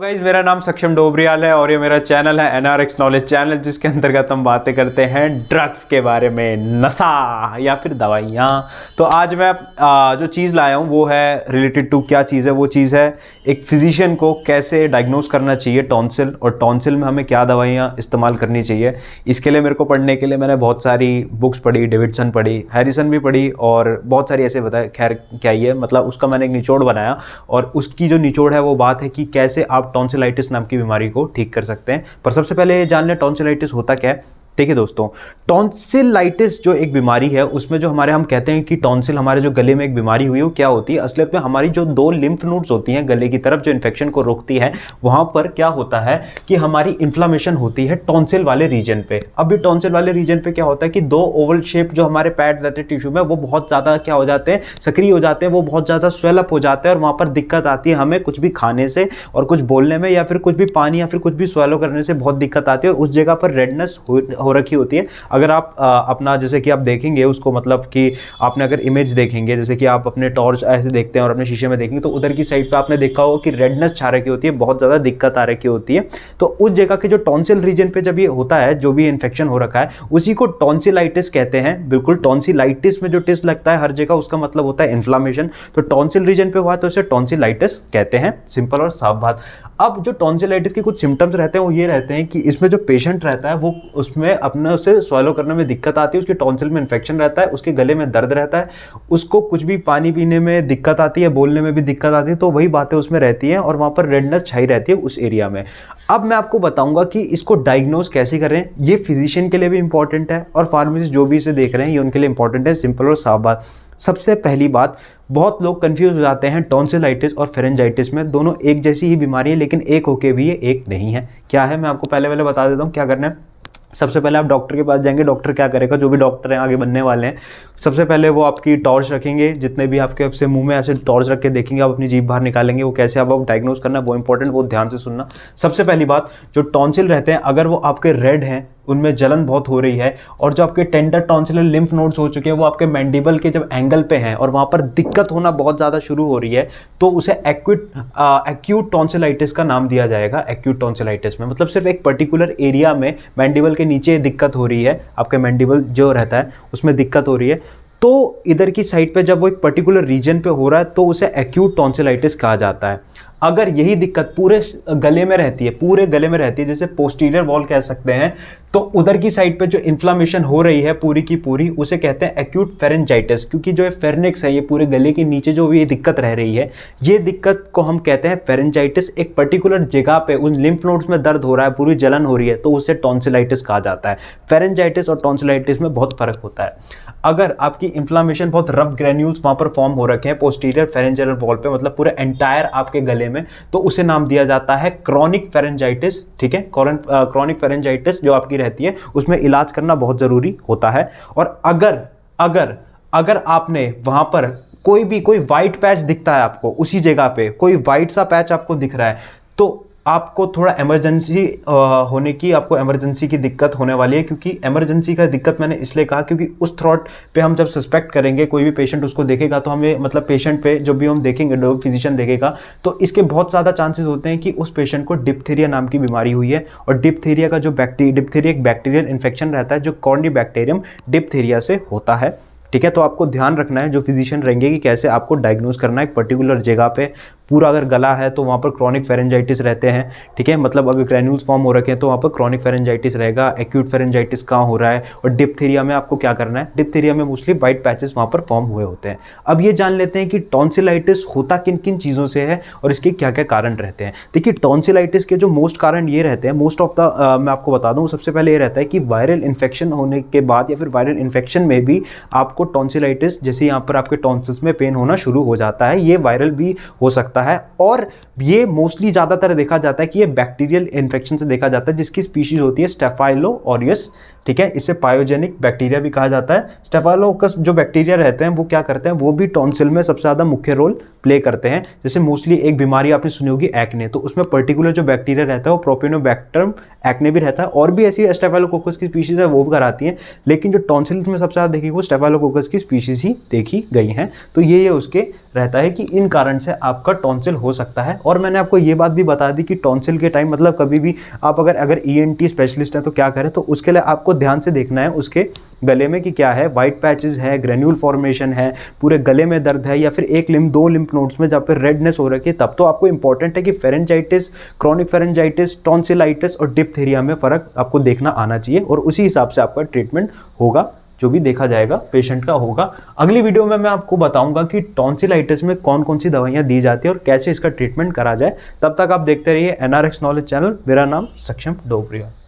guys तो मेरा नाम सक्षम डोबरियाल है और ये मेरा चैनल है N R X knowledge channel जिसके अंतर्गत हम बातें करते हैं ड्रग्स के बारे में नशा या फिर दवाइयाँ तो आज मैं आ, जो चीज़ लाया हूँ वो है रिलेटेड टू क्या चीज़ है वो चीज़ है एक फिजिशियन को कैसे डायग्नोस करना चाहिए टॉन्सिल और टॉन्सिल में हमें क्या दवाइयाँ इस्तेमाल करनी चाहिए इसके लिए मेरे को पढ़ने के लिए मैंने बहुत सारी बुक्स पढ़ी डेविडसन पढ़ी हैरिसन भी पढ़ी और बहुत सारी ऐसे बताए खैर क्या ही है मतलब उसका मैंने एक निचोड़ बनाया और उसकी जो निचोड़ है वो बात है कि कैसे आप टॉन्सिलाइटिस नाम की बीमारी को ठीक कर सकते हैं पर सबसे पहले जान लें टॉन्सिलाइटिस होता क्या है ठीक है दोस्तों टॉन्सिलाइटिस जो एक बीमारी है उसमें जो हमारे हम कहते हैं कि टॉन्सिल हमारे जो गले में एक बीमारी हुई है क्या होती है असलियत में हमारी जो दो लिम्फ नोड्स होती हैं गले की तरफ जो इन्फेक्शन को रोकती है वहाँ पर क्या होता है कि हमारी इन्फ्लामेशन होती है टॉन्सिल वाले रीजन पे अब भी टॉन्सिल वाले रीजन पे क्या होता है कि दो ओवल शेप जो हमारे पैड रहते हैं टिश्यू में वो बहुत ज़्यादा क्या हो जाते हैं सक्रिय हो जाते हैं वो बहुत ज़्यादा स्वेलअप हो जाते हैं और वहाँ पर दिक्कत आती है हमें कुछ भी खाने से और कुछ बोलने में या फिर कुछ भी पानी या फिर कुछ भी स्वेलो करने से बहुत दिक्कत आती है उस जगह पर रेडनेस हो हो रखी होती है अगर आप आ, अपना जैसे कि आप देखेंगे उसको मतलब कि आपने अगर इमेज देखेंगे जैसे कि आप अपने टॉर्च ऐसे देखते हैं और अपने शीशे में देखेंगे तो उधर की साइड पर आपने देखा होगा कि रेडनेस छा रखी होती है बहुत ज़्यादा दिक्कत आ रखी होती है तो उस जगह के जो टॉन्सिल रीजन पर जब ये होता है जो भी इन्फेक्शन हो रखा है उसी को टॉन्सिलाइटिस कहते हैं बिल्कुल टॉन्सिलाइटिस में जो टेस्ट लगता है हर जगह उसका मतलब होता है इन्फ्लामेशन तो टॉन्सिल रीजन पर हुआ तो उसे टॉन्सिलाइटिस कहते हैं सिंपल और साफ बात अब जो टॉन्सिलाइटिस के कुछ सिम्टम्स रहते हैं वो ये रहते हैं कि इसमें जो पेशेंट रहता है वो उसमें अपने उसे सॉलो करने में दिक्कत आती है उसके टॉन्सिल में इन्फेक्शन रहता है उसके गले में दर्द रहता है उसको कुछ भी पानी पीने में दिक्कत आती है बोलने में भी दिक्कत आती है तो वही बातें उसमें रहती हैं और वहाँ पर रेडनेस छाई रहती है उस एरिया में अब मैं आपको बताऊँगा कि इसको डायग्नोज कैसे करें ये फिजिशियन के लिए भी इंपॉर्टेंट है और फार्मेसिस्ट जो भी इसे देख रहे हैं ये उनके लिए इंपॉर्टेंट है सिंपल और साफ बात सबसे पहली बात बहुत लोग कंफ्यूज हो जाते हैं टॉन्सिलाइटिस और फेरेंजाइटिस में दोनों एक जैसी ही बीमारी है लेकिन एक होके भी ये एक नहीं है क्या है मैं आपको पहले पहले बता देता हूँ क्या करना है सबसे पहले आप डॉक्टर के पास जाएंगे डॉक्टर क्या करेगा जो भी डॉक्टर हैं आगे बनने वाले हैं सबसे पहले वो आपकी टॉर्च रखेंगे जितने भी आपके आपसे मुंह में ऐसे टॉर्च रख के देखेंगे आप अपनी जीप बाहर निकालेंगे वो कैसे आप, आप डायग्नोज करना वो इंपॉर्टेंट वो ध्यान से सुनना सबसे पहली बात जो टॉन्सिल रहते हैं अगर वो आपके रेड हैं उनमें जलन बहुत हो रही है और जो आपके टेंडर टॉन्सिलर लिम्फ नोड्स हो चुके हैं वो आपके मैंडिबल के जब एंगल पे हैं और वहाँ पर दिक्कत होना बहुत ज़्यादा शुरू हो रही है तो उसे एक्यूट एक्यूट टॉन्सिलाइटिस का नाम दिया जाएगा एक्यूट टॉन्सिलाइटिस में मतलब सिर्फ एक पर्टिकुलर एरिया में मैंडिबल के नीचे दिक्कत हो रही है आपके मैंडिबल जो रहता है उसमें दिक्कत हो रही है तो इधर की साइड पे जब वो एक पर्टिकुलर रीजन पे हो रहा है तो उसे एक्यूट टॉन्सिलाइटिस कहा जाता है अगर यही दिक्कत पूरे गले में रहती है पूरे गले में रहती है जैसे पोस्टीरियर वॉल कह सकते हैं तो उधर की साइड पे जो इन्फ्लामेशन हो रही है पूरी की पूरी उसे कहते हैं एक्यूट फेरेंजाइटिस क्योंकि जो फेरनिक्स है ये पूरे गले के नीचे जो ये दिक्कत रह रही है ये दिक्कत को हम कहते हैं फेरेंजाइटिस एक पर्टिकुलर जगह पे उन लिम्फ नोड्स में दर्द हो रहा है पूरी जलन हो रही है तो उसे टॉन्सिलाइटिस कहा जाता है फेरेंजाइटिस और टॉन्सिलाइटिस में बहुत फ़र्क होता है अगर आपकी इन्फ्लामेशन बहुत रफ ग्रेन्यूल्स वहाँ पर फॉर्म हो रखे हैं पोस्टीरियर फेरेंजरल वॉल पर मतलब पूरे एंटायर आपके गले में तो उसे नाम दिया जाता है क्रॉनिक फेरेंजाइटिस ठीक है क्रॉनिक फेरेंजाइटिस जो आपकी रहती है उसमें इलाज करना बहुत ज़रूरी होता है और अगर अगर अगर आपने वहाँ पर कोई भी कोई वाइट पैच दिखता है आपको उसी जगह पे कोई वाइट सा पैच आपको दिख रहा है तो आपको थोड़ा इमरजेंसी होने की आपको इमरजेंसी की दिक्कत होने वाली है क्योंकि इमरजेंसी का दिक्कत मैंने इसलिए कहा क्योंकि उस थ्रॉट पे हम जब सस्पेक्ट करेंगे कोई भी पेशेंट उसको देखेगा तो हमें मतलब पेशेंट पे जब भी हम देखेंगे डॉग फिजिशियन देखेगा तो इसके बहुत ज़्यादा चांसेस होते हैं कि उस पेशेंट को डिप्थीरिया नाम की बीमारी हुई है और डिप्थीरिया का जो बैक्टीरिया डिप्थीरिया एक बैक्टीरियल इन्फेक्शन रहता है जो कॉन्डी बैक्टेरियम डिप्थीरिया से होता है ठीक है तो आपको ध्यान रखना है जो फिजिशियन रहेंगे कि कैसे आपको डायग्नोज करना है एक पर्टिकुलर जगह पे पूरा अगर गला है तो वहाँ पर क्रॉनिक फेरेंजाइटिस रहते हैं ठीक है मतलब अगर ग्रैन्यूल्स फॉर्म हो रखे हैं तो वहाँ पर क्रॉनिक फेरेंजाइटिस रहेगा एक्यूट फेरेंजाइटिस कहाँ हो रहा है और डिपथेरिया में आपको क्या करना है डिपथेरिया में मोस्टली वाइट पैचेस वहाँ पर फॉर्म हुए होते हैं अब ये जान लेते हैं कि टॉन्सिलाइटिस होता किन किन चीज़ों से है और इसके क्या क्या कारण रहते हैं देखिए टॉन्सिलाइटिस के जो मोस्ट कारण ये रहते हैं मोस्ट ऑफ द मैं आपको बता दूँ सबसे पहले ये रहता है कि वायरल इन्फेक्शन होने के बाद या फिर वायरल इन्फेक्शन में भी आपको टॉन्सिलाइटिस जैसे यहाँ पर आपके टॉन्सिल्स में पेन होना शुरू हो जाता है ये वायरल भी हो सकता है जाता है और ये मोस्टली ज़्यादातर देखा जाता है कि ये बैक्टीरियल इन्फेक्शन से देखा जाता है जिसकी स्पीशीज़ होती है स्टेफाइलो ऑरियस ठीक है इसे पायोजेनिक बैक्टीरिया भी कहा जाता है स्टेफालोकस जो बैक्टीरिया रहते हैं वो क्या करते हैं वो भी टॉन्सिल में सबसे ज़्यादा मुख्य रोल प्ले करते हैं जैसे मोस्टली एक बीमारी आपने सुनी होगी एक्ने तो उसमें पर्टिकुलर जो बैक्टीरिया रहता है वो प्रोपिनोबैक्टर्म एक्ने भी रहता है और भी ऐसी स्टेफालोकोकस की स्पीशीज़ है वो भी कराती हैं लेकिन जो टॉन्सिल्स में सबसे ज़्यादा देखी वो स्टेफालोकोकस की स्पीशीज़ ही देखी गई हैं तो ये ये उसके रहता है कि इन कारण से आपका टॉन्सिल हो सकता है और मैंने आपको ये बात भी बता दी कि टॉन्सिल के टाइम मतलब कभी भी आप अगर अगर ई e स्पेशलिस्ट हैं तो क्या करें तो उसके लिए आपको ध्यान से देखना है उसके गले में कि क्या है वाइट पैचेस है ग्रेन्यूल फॉर्मेशन है पूरे गले में दर्द है या फिर एक लिम्प दो लिम्प नोट्स में जहाँ पर रेडनेस हो रखी है तब तो आपको इंपॉर्टेंट है कि फेरेंजाइटिस क्रॉनिक फेरेंजाइटिस टॉन्सिलाइटिस और डिप्थेरिया में फ़र्क आपको देखना आना चाहिए और उसी हिसाब से आपका ट्रीटमेंट होगा जो भी देखा जाएगा पेशेंट का होगा अगली वीडियो में मैं आपको बताऊंगा कि टॉन्सिलाइटिस में कौन कौन सी दवाइयाँ दी जाती है और कैसे इसका ट्रीटमेंट करा जाए तब तक आप देखते रहिए एनआरएक्स नॉलेज चैनल मेरा नाम सक्षम डोगरिया